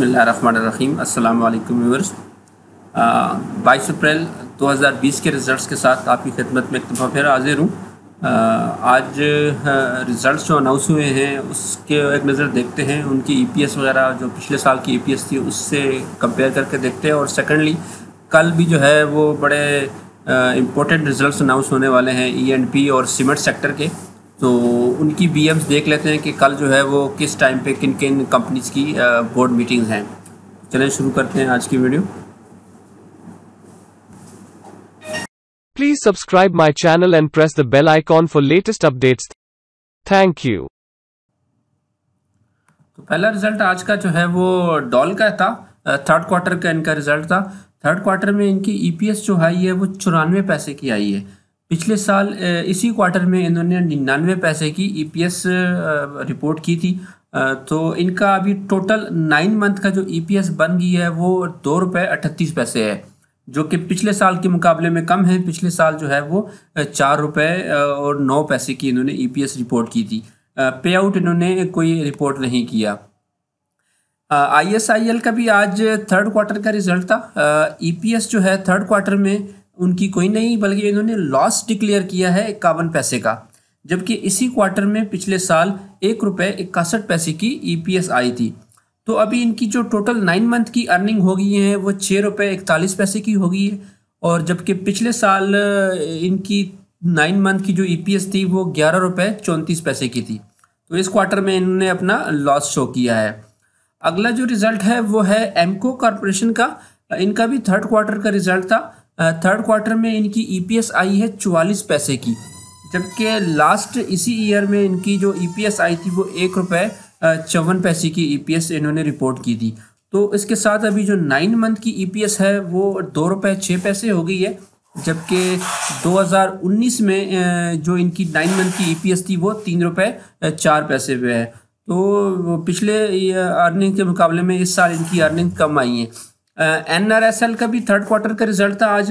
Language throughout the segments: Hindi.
बसमीम अल्लाम व्यूवर्स बाईस अप्रैल 2020 के रिज़ल्ट्स के साथ आपकी खिदमत में एक दफ़ा फिर हाजिर हूँ आज रिज़ल्ट जो अनाउंस हुए हैं उसके एक नज़र देखते हैं उनकी ईपीएस e वगैरह जो पिछले साल की ईपीएस e थी उससे कंपेयर करके देखते हैं और सेकेंडली कल भी जो है वो बड़े इम्पोर्टेंट रिज़ल्ट अनाउंस होने वाले हैं ई एंड पी और सीमेंट सेक्टर के तो उनकी बी देख लेते हैं कि कल जो है वो किस टाइम पे किन किन कंपनीज की बोर्ड मीटिंग्स हैं चलें शुरू करते हैं आज की video please subscribe my channel and press the bell icon for latest updates thank you तो पहला रिजल्ट आज का जो है वो डॉल का था थर्ड क्वार्टर का इनका रिजल्ट था थर्ड क्वार्टर में इनकी ईपीएस e जो आई है वो चौरानवे पैसे की आई है पिछले साल इसी क्वार्टर में इन्होंने निन्यानवे पैसे की ईपीएस e रिपोर्ट की थी तो इनका अभी टोटल नाइन मंथ का जो ईपीएस e बन गई है वो दो रुपये अठतीस पैसे है जो कि पिछले साल के मुकाबले में कम है पिछले साल जो है वो चार रुपये और नौ पैसे की इन्होंने ईपीएस e रिपोर्ट की थी पे आउट इन्होंने कोई रिपोर्ट नहीं किया आई का भी आज थर्ड क्वार्टर का रिजल्ट था ई जो है थर्ड क्वार्टर में उनकी कोई नहीं बल्कि इन्होंने लॉस डिक्लेयर किया है इक्यावन पैसे का जबकि इसी क्वार्टर में पिछले साल एक रुपये इक्यासठ पैसे की ईपीएस e आई थी तो अभी इनकी जो टोटल नाइन मंथ की अर्निंग हो गई है वो छः रुपये इकतालीस पैसे की होगी है और जबकि पिछले साल इनकी नाइन मंथ की जो ई e थी वो ग्यारह रुपये चौंतीस पैसे की थी तो इस क्वार्टर में इन्होंने अपना लॉस शो किया है अगला जो रिज़ल्ट है वो है एमको कॉरपोरेशन का इनका भी थर्ड क्वार्टर का रिज़ल्ट था थर्ड क्वार्टर में इनकी ई e आई है चवालीस पैसे की जबकि लास्ट इसी ईयर में इनकी जो ई e आई थी वो एक रुपये चौवन पैसे की ई e इन्होंने रिपोर्ट की थी तो इसके साथ अभी जो नाइन मंथ की ई है वो दो रुपये छः पैसे हो गई है जबकि 2019 में जो इनकी नाइन मंथ की ई थी वो तीन रुपये चार पैसे पे है तो पिछले अर्निंग के मुकाबले में इस साल इनकी अर्निंग कम आई है एन आर एस एल का भी थर्ड क्वार्टर का रिजल्ट था आज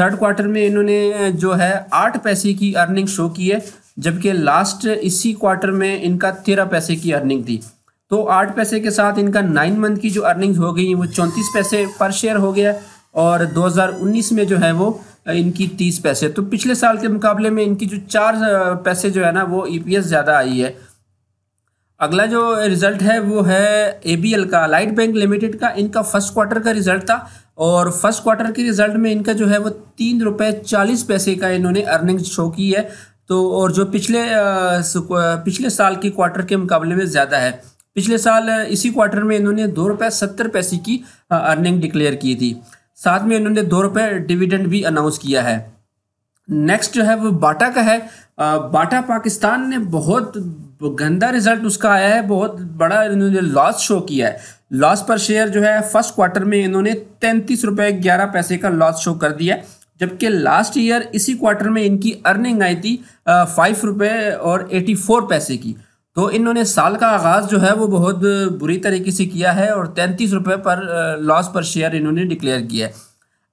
थर्ड क्वार्टर में इन्होंने जो है आठ पैसे की अर्निंग शो की है जबकि लास्ट इसी क्वार्टर में इनका तेरह पैसे की अर्निंग थी तो आठ पैसे के साथ इनका नाइन मंथ की जो अर्निंग हो गई वो चौंतीस पैसे पर शेयर हो गया और 2019 में जो है वो इनकी तीस पैसे तो पिछले साल के मुकाबले में इनकी जो चार पैसे जो है ना वो एस e ज़्यादा आई है अगला जो रिज़ल्ट है वो है एल का लाइट बैंक लिमिटेड का इनका फर्स्ट क्वार्टर का रिज़ल्ट था और फर्स्ट क्वार्टर के रिज़ल्ट में इनका जो है वो तीन रुपये चालीस पैसे का इन्होंने अर्निंग शो की है तो और जो पिछले पिछले साल के क्वार्टर के मुकाबले में ज़्यादा है पिछले साल इसी क्वार्टर में इन्होंने दो रुपये सत्तर पैसे की अर्निंग डिक्लेयर की थी साथ में इन्होंने दो रुपये डिविडेंड भी अनाउंस किया है नेक्स्ट जो है वो बाटा का है बाटा पाकिस्तान ने बहुत गंदा रिजल्ट उसका आया है बहुत बड़ा इन्होंने लॉस शो किया है लॉस पर शेयर जो है फर्स्ट क्वार्टर में इन्होंने तैंतीस रुपये ग्यारह पैसे का लॉस शो कर दिया जबकि लास्ट ईयर इसी क्वार्टर में इनकी अर्निंग आई थी फाइव रुपये और एटी फोर पैसे की तो इन्होंने साल का आगाज़ जो है वो बहुत बुरी तरीके से किया है और तैंतीस रुपये पर लॉस पर शेयर इन्होंने डिक्लेयर किया है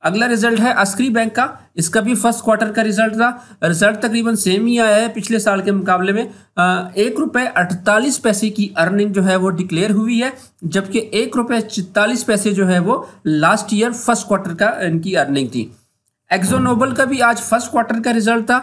अगला रिजल्ट है अस्करी बैंक का इसका भी फर्स्ट क्वार्टर का रिजल्ट था रिजल्ट तकरीबन सेम ही आया है पिछले साल के मुकाबले में एक रुपये अड़तालीस पैसे की अर्निंग जो है वो डिक्लेयर हुई है जबकि एक रुपये चितालीस पैसे जो है वो लास्ट ईयर फर्स्ट क्वार्टर का इनकी अर्निंग थी एक्जोनोबल का भी आज फर्स्ट क्वार्टर का रिजल्ट था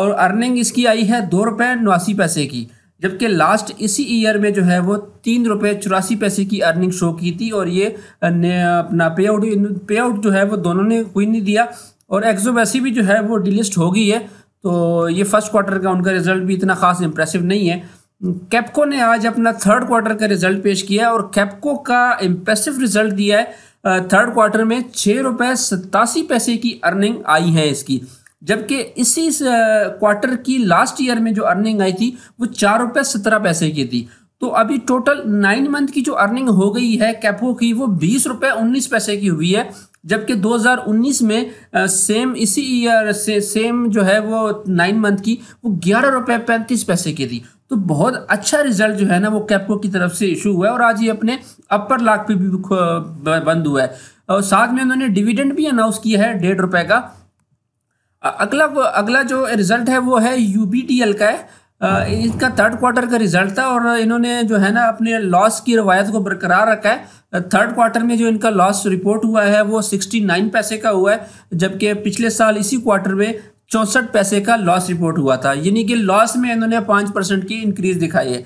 और अर्निंग इसकी आई है दो रुपये नवासी पैसे की जबकि लास्ट इसी ईयर में जो है वो तीन रुपये चौरासी पैसे की अर्निंग शो की थी और ये अपना पे आउट पे आउट जो है वो दोनों ने कोई नहीं दिया और एक्सो वैसी भी जो है वो डिलिस्ट हो गई है तो ये फर्स्ट क्वार्टर का उनका रिजल्ट भी इतना खास इम्प्रेसिव नहीं है कैपको ने आज अपना थर्ड क्वार्टर का रिजल्ट पेश किया है और कैपको का इम्प्रेसिव रिजल्ट दिया है थर्ड क्वार्टर में छः रुपये सतासी पैसे की अर्निंग आई है इसकी जबकि इसी क्वार्टर की लास्ट ईयर में जो अर्निंग आई थी वो चार रुपये सत्रह पैसे की थी तो अभी टोटल नाइन मंथ की जो अर्निंग हो गई है कैपो की वो बीस रुपये उन्नीस पैसे की हुई है जबकि 2019 में आ, सेम इसी ईयर से सेम जो है वो नाइन मंथ की वो ग्यारह रुपये पैंतीस पैसे की थी तो बहुत अच्छा रिजल्ट जो है ना वो कैपको की तरफ से इशू हुआ है और आज ये अपने अपर लाख पे भी बंद हुआ है और साथ में उन्होंने डिविडेंड भी अनाउंस किया है डेढ़ रुपये का अगला अगला जो रिजल्ट है वो है यू का है इसका थर्ड क्वार्टर का रिजल्ट था और इन्होंने जो है ना अपने लॉस की रवायत को बरकरार रखा है थर्ड क्वार्टर में जो इनका लॉस रिपोर्ट हुआ है वो 69 पैसे का हुआ है जबकि पिछले साल इसी क्वार्टर में चौंसठ पैसे का लॉस रिपोर्ट हुआ था यानी कि लॉस में इन्होंने पाँच परसेंट की इंक्रीज़ दिखाई है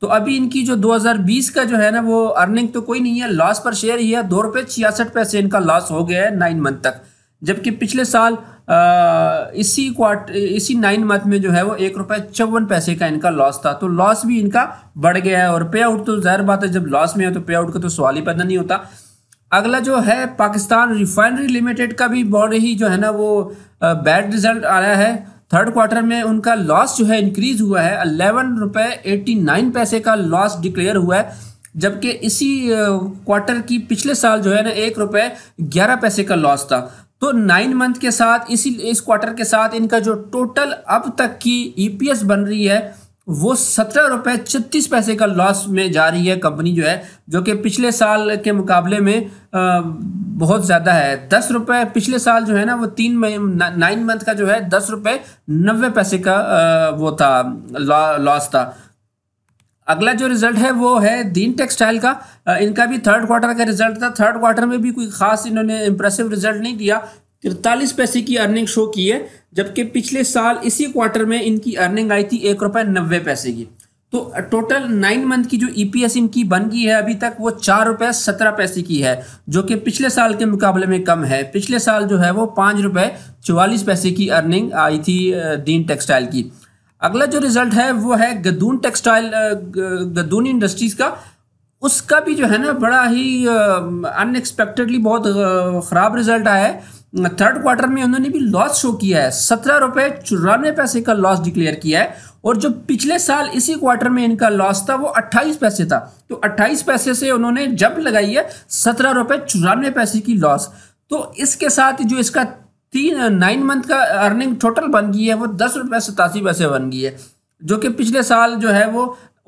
तो अभी इनकी जो 2020 का जो है ना वो अर्निंग तो कोई नहीं है लॉस पर शेयर ही है दो रुपये छियासठ पैसे इनका लॉस हो गया है नाइन मंथ तक जबकि पिछले साल आ, इसी क्वार्ट इसी नाइन मंथ में जो है वो एक रुपये चौवन पैसे का इनका लॉस था तो लॉस भी इनका बढ़ गया है और पे आउट तो जाहिर बात है जब लॉस में है तो पे आउट का तो सवाल ही पैदा नहीं होता अगला जो है पाकिस्तान रिफाइनरी लिमिटेड का भी बॉर्ड ही जो है ना वो बैड रिजल्ट आया है थर्ड क्वार्टर में उनका लॉस जो है इंक्रीज हुआ है अलेवन रुपये एट्टी नाइन पैसे का लॉस डिक्लेयर हुआ है जबकि इसी क्वार्टर की पिछले साल जो है ना एक रुपये ग्यारह पैसे का लॉस था तो नाइन मंथ के साथ इसी इस क्वार्टर के साथ इनका जो टोटल अब तक की ईपीएस e बन रही है वो सत्रह रुपये छत्तीस पैसे का लॉस में जा रही है कंपनी जो है जो कि पिछले साल के मुकाबले में आ, बहुत ज़्यादा है दस रुपये पिछले साल जो है ना वो तीन महीने नाइन मंथ का जो है दस रुपये नब्बे पैसे का आ, वो था लॉस लौ, था अगला जो रिजल्ट है वो है दीन टेक्सटाइल का इनका भी थर्ड क्वार्टर का रिजल्ट था थर्ड क्वार्टर में भी कोई खास इन्होंने इंप्रेसिव रिजल्ट नहीं दिया तिरतालीस पैसे की अर्निंग शो की है जबकि पिछले साल इसी क्वार्टर में इनकी अर्निंग आई थी एक रुपये नब्बे पैसे की तो टोटल नाइन मंथ की जो ईपीएस e इनकी बन गई है अभी तक वो चार रुपये सत्रह पैसे की है जो कि पिछले साल के मुकाबले में कम है पिछले साल जो है वो पाँच रुपये चवालीस पैसे की अर्निंग आई थी दीन टेक्सटाइल की अगला जो रिजल्ट है वो है गदून टेक्सटाइल गदून इंडस्ट्रीज का उसका भी जो है ना बड़ा ही अनएक्सपेक्टेडली बहुत ख़राब रिजल्ट आया है थर्ड क्वार्टर में उन्होंने भी लॉस शो किया है सत्रह रुपये चौरानवे पैसे का लॉस डिक्लेयर किया है और जो पिछले साल इसी क्वार्टर में इनका लॉस था वो अट्ठाईस पैसे था तो अट्ठाईस पैसे से उन्होंने जब लगाई है सत्रह रुपये चौरानवे पैसे की लॉस तो इसके साथ जो इसका तीन नाइन मंथ का अर्निंग टोटल बन गई है वो दस रुपये सतासी पैसे बन गई है जो कि पिछले साल जो है वो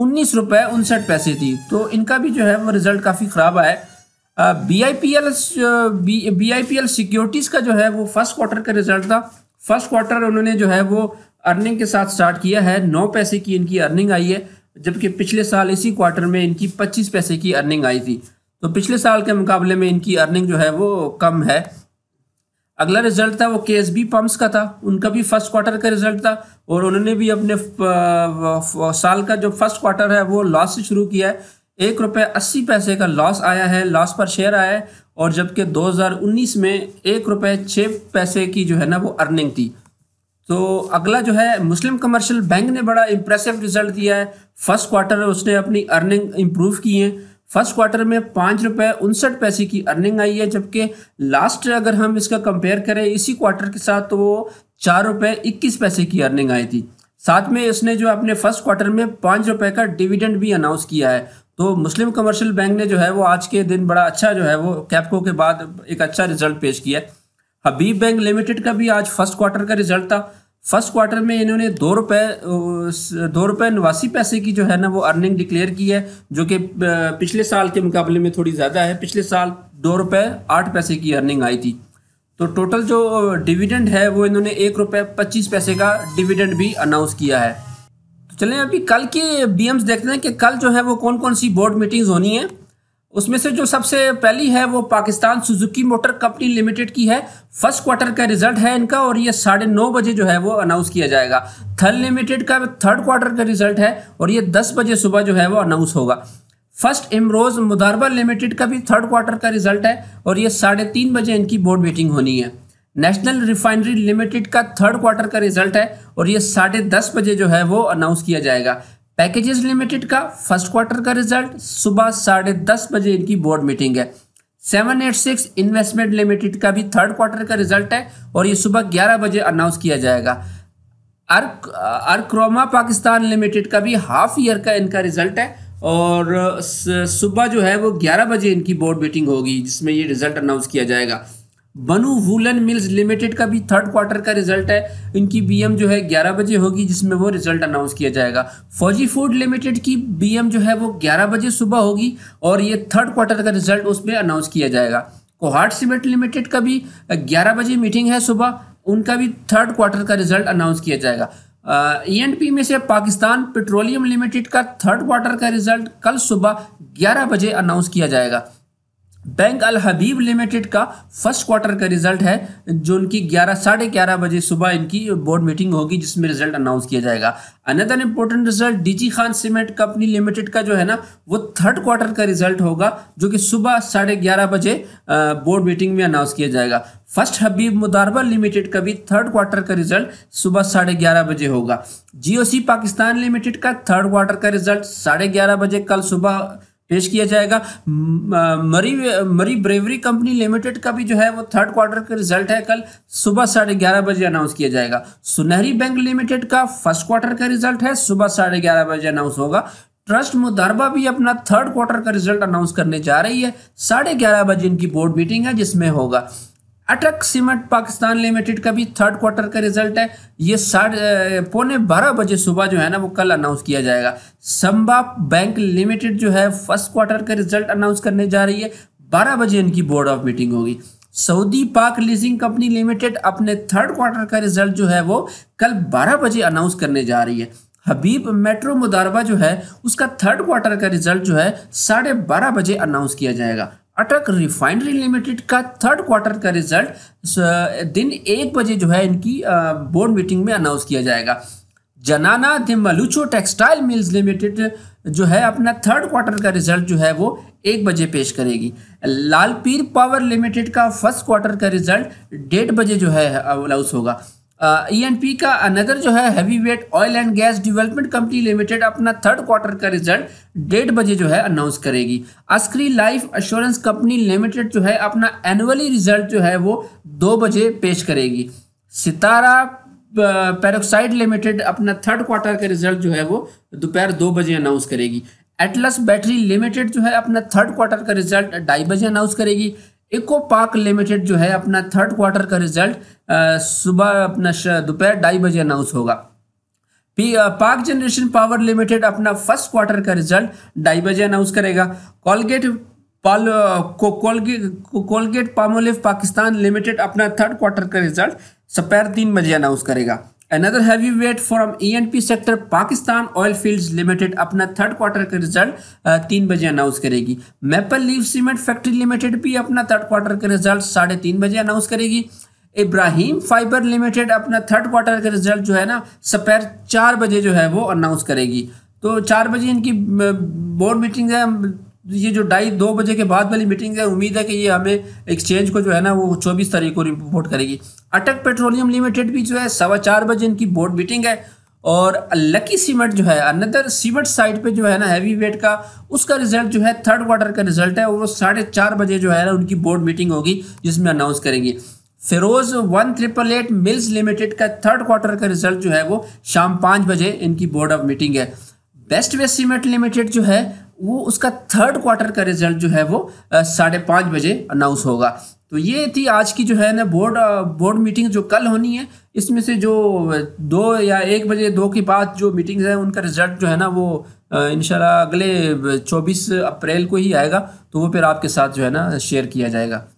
उन्नीस रुपये उनसठ पैसे थी तो इनका भी जो है वो रिज़ल्ट काफ़ी ख़राब आया B I P L B I P L securities का जो है वो फर्स्ट क्वार्टर का रिज़ल्ट था फर्स्ट क्वार्टर उन्होंने जो है वो अर्निंग के साथ स्टार्ट किया है नौ पैसे की इनकी अर्निंग आई है जबकि पिछले साल इसी क्वार्टर में इनकी पच्चीस पैसे की अर्निंग आई थी तो पिछले साल के मुकाबले में इनकी अर्निंग जो है वो कम है अगला रिजल्ट था वो के एस बी पम्प्स का था उनका भी फर्स्ट क्वार्टर का रिजल्ट था और उन्होंने भी अपने साल का जो फर्स्ट क्वार्टर है वो लॉस से शुरू किया है एक रुपये अस्सी पैसे का लॉस आया है लॉस पर शेयर आया है और जबकि 2019 में एक रुपये छः पैसे की जो है ना वो अर्निंग थी तो अगला जो है मुस्लिम कमर्शियल बैंक ने बड़ा इंप्रेसिव रिजल्ट दिया है फर्स्ट क्वार्टर में उसने अपनी अर्निंग इम्प्रूव की है फर्स्ट क्वार्टर में पाँच रुपये उनसठ पैसे की अर्निंग आई है जबकि लास्ट अगर हम इसका कंपेयर करें इसी क्वार्टर के साथ तो वो चार रुपये इक्कीस पैसे की अर्निंग आई थी साथ में इसने जो अपने फर्स्ट क्वार्टर में पाँच रुपये का डिविडेंड भी अनाउंस किया है तो मुस्लिम कमर्शियल बैंक ने जो है वो आज के दिन बड़ा अच्छा जो है वो कैपको के बाद एक अच्छा रिजल्ट पेश किया हबीब बैंक लिमिटेड का भी आज फर्स्ट क्वार्टर का रिजल्ट था फर्स्ट क्वार्टर में इन्होंने दो रुपये दो रुपये नवासी पैसे की जो है ना वो अर्निंग डिक्लेयर की है जो कि पिछले साल के मुकाबले में थोड़ी ज़्यादा है पिछले साल दो रुपये आठ पैसे की अर्निंग आई थी तो टोटल जो डिविडेंड है वो इन्होंने एक रुपये पच्चीस पैसे का डिविडेंड भी अनाउंस किया है तो चलें अभी कल के बी देखते हैं कि कल जो है वो कौन कौन सी बोर्ड मीटिंग्स होनी है उसमें से जो सबसे पहली है वो Pakistan Suzuki motor company limited की है फर्स्ट क्वार्टर का रिजल्ट है इनका और ये साढ़े नौ बजे जो है वो अनाउंस किया जाएगा थल लिमिटेड का थर्ड क्वार्टर का रिजल्ट है और ये दस बजे सुबह जो है वो अनाउंस होगा फर्स्ट इमरोज मुदारबा लिमिटेड का भी थर्ड क्वार्टर का रिजल्ट है और ये साढ़े तीन बजे इनकी बोर्ड मीटिंग होनी है नेशनल रिफाइनरी लिमिटेड का थर्ड क्वार्टर का रिजल्ट है और ये साढ़े दस बजे जो है वो अनाउंस किया जाएगा पैकेजेस लिमिटेड का फर्स्ट क्वार्टर का रिजल्ट सुबह साढ़े दस बजे इनकी बोर्ड मीटिंग है seven eight six investment limited का भी थर्ड क्वार्टर का रिजल्ट है और ये सुबह ग्यारह बजे अनाउंस किया जाएगा अर्क अर्क्रोमा पाकिस्तान लिमिटेड का भी हाफ ईयर का इनका रिजल्ट है और सुबह जो है वो ग्यारह बजे इनकी बोर्ड मीटिंग होगी जिसमें ये रिजल्ट अनाउंस किया जाएगा बनू वूलन मिल्स लिमिटेड का भी थर्ड क्वार्टर का रिजल्ट है इनकी बीएम जो है 11 बजे होगी जिसमें वो रिजल्ट अनाउंस किया जाएगा फौजी फूड लिमिटेड की बीएम जो है वो 11 बजे सुबह होगी और ये थर्ड क्वार्टर का रिजल्ट उसमें अनाउंस किया जाएगा कोहाट सीमेंट लिमिटेड का भी 11 बजे मीटिंग है सुबह उनका भी थर्ड क्वार्टर का रिजल्ट अनाउंस किया जाएगा ई एन पी में से पाकिस्तान पेट्रोलियम लिमिटेड का थर्ड क्वार्टर का रिजल्ट कल सुबह ग्यारह बजे अनाउंस किया जाएगा बैंक अल हबीब लिमिटेड का फर्स्ट क्वार्टर का रिजल्ट है जो उनकी ग्यारह साढ़े ग्यारह बजे सुबह इनकी बोर्ड मीटिंग होगी जिसमें रिजल्ट अनाउंस किया जाएगा another important result DG Khan cement company limited का जो है ना वो थर्ड क्वार्टर का रिजल्ट होगा जो कि सुबह साढ़े ग्यारह बजे बोर्ड मीटिंग में अनाउंस किया जाएगा फर्स्ट हबीब मुदारबा लिमिटेड का भी थर्ड क्वार्टर का रिजल्ट सुबह साढ़े ग्यारह बजे होगा जीओसी पाकिस्तान लिमिटेड का थर्ड क्वार्टर का रिजल्ट साढ़े ग्यारह बजे कल सुबह पेश किया जाएगा मरी मरी ब्रेवरी कंपनी लिमिटेड का भी जो है वो थर्ड क्वार्टर का रिजल्ट है कल सुबह साढ़े ग्यारह बजे अनाउंस किया जाएगा सुनहरी बैंक लिमिटेड का फर्स्ट क्वार्टर का रिजल्ट है सुबह साढ़े ग्यारह बजे अनाउंस होगा ट्रस्ट मुदारबा भी अपना थर्ड क्वार्टर का रिजल्ट अनाउंस करने जा रही है साढ़े ग्यारह बजे इनकी बोर्ड मीटिंग है जिसमें होगा अटक सीमेंट पाकिस्तान लिमिटेड का भी थर्ड क्वार्टर का रिजल्ट है ये साढ़े पौने बारह बजे सुबह जो है ना वो कल अनाउंस किया जाएगा संभा बैंक लिमिटेड जो है फर्स्ट क्वार्टर का रिजल्ट अनाउंस करने जा रही है बारह बजे इनकी बोर्ड ऑफ मीटिंग होगी Saudi Pak leasing company limited अपने थर्ड क्वार्टर का रिजल्ट जो है वो कल बारह बजे अनाउंस करने जा रही है हबीब मेट्रो मुदारबा जो है उसका थर्ड क्वार्टर का रिजल्ट जो है साढ़े बारह बजे अनाउंस किया जाएगा अटक रिफाइनरी लिमिटेड का थर्ड क्वार्टर का रिजल्ट uh, दिन एक बजे जो है इनकी बोर्ड uh, मीटिंग में अनाउंस किया जाएगा जनाना दिमलुचो टेक्सटाइल मिल्स लिमिटेड जो है अपना थर्ड क्वार्टर का रिजल्ट जो है वो एक बजे पेश करेगी लालपीर पावर लिमिटेड का फर्स्ट क्वार्टर का रिजल्ट डेढ़ बजे जो है अनाउंस uh, होगा ई एन पी का अनदर जो है heavy weight oil and gas development company limited अपना थर्ड क्वार्टर का रिजल्ट डेढ़ बजे जो है अनाउंस करेगी Askari life assurance company limited जो है अपना एनुअली रिजल्ट जो है वो दो बजे पेश करेगी सितारा पेरोक्साइड लिमिटेड अपना थर्ड क्वार्टर का रिजल्ट जो है वो दोपहर दो बजे अनाउंस करेगी एटलस बैटरी लिमिटेड जो है अपना थर्ड क्वार्टर का रिजल्ट ढाई बजे अनाउंस करेगी इको पार्क लिमिटेड जो है अपना थर्ड क्वार्टर का रिजल्ट सुबह अपना दोपहर ढाई बजे अनाउंस होगा पी पार्क जनरेशन पावर लिमिटेड अपना फर्स्ट क्वार्टर का रिजल्ट ढाई बजे अनाउंस करेगा कोलगेट पाल को Colgate Colgate Palmolive Pakistan limited अपना थर्ड क्वार्टर का रिजल्ट सपैर तीन बजे अनाउंस करेगा Another heavyweight from ENP sector Pakistan Oil Fields Limited अपना थर्ड क्वार्टर का रिजल्ट तीन बजे अनाउंस करेगी maple leaf cement factory limited भी अपना थर्ड क्वार्टर का रिजल्ट साढ़े तीन बजे अनाउंस करेगी इब्राहिम फाइबर लिमिटेड अपना थर्ड क्वार्टर का रिजल्ट जो है ना सपैर चार बजे जो है वो अनाउंस करेगी तो चार बजे इनकी बोर्ड मीटिंग है ये जो ढाई दो बजे के बाद वाली मीटिंग है उम्मीद है कि ये हमें एक्सचेंज को जो है ना वो चौबीस तारीख को रिपोर्ट करेगी अटक पेट्रोलियम लिमिटेड भी जो है सवा चार बजे इनकी बोर्ड मीटिंग है और लकी सीमेंट जो है अनदर सीमेंट साइड पे जो है ना हैवी वेट का उसका रिजल्ट जो है थर्ड क्वार्टर का रिजल्ट है वो साढ़े चार बजे जो है ना उनकी बोर्ड मीटिंग होगी जिसमें अनाउंस करेंगे Feroze one triple eight mills limited का थर्ड क्वार्टर का रिजल्ट जो है वो शाम पाँच बजे इनकी बोर्ड ऑफ मीटिंग है बेस्ट वेस्ट सीमेंट लिमिटेड जो है वो उसका थर्ड क्वार्टर का रिजल्ट जो है वो साढ़े पाँच बजे अनाउंस होगा तो ये थी आज की जो है ना बोर्ड बोर्ड मीटिंग जो कल होनी है इसमें से जो दो या एक बजे दो के बाद जो मीटिंग्स हैं उनका रिजल्ट जो है ना वो इन अगले 24 अप्रैल को ही आएगा तो वो फिर आपके साथ जो है ना शेयर किया जाएगा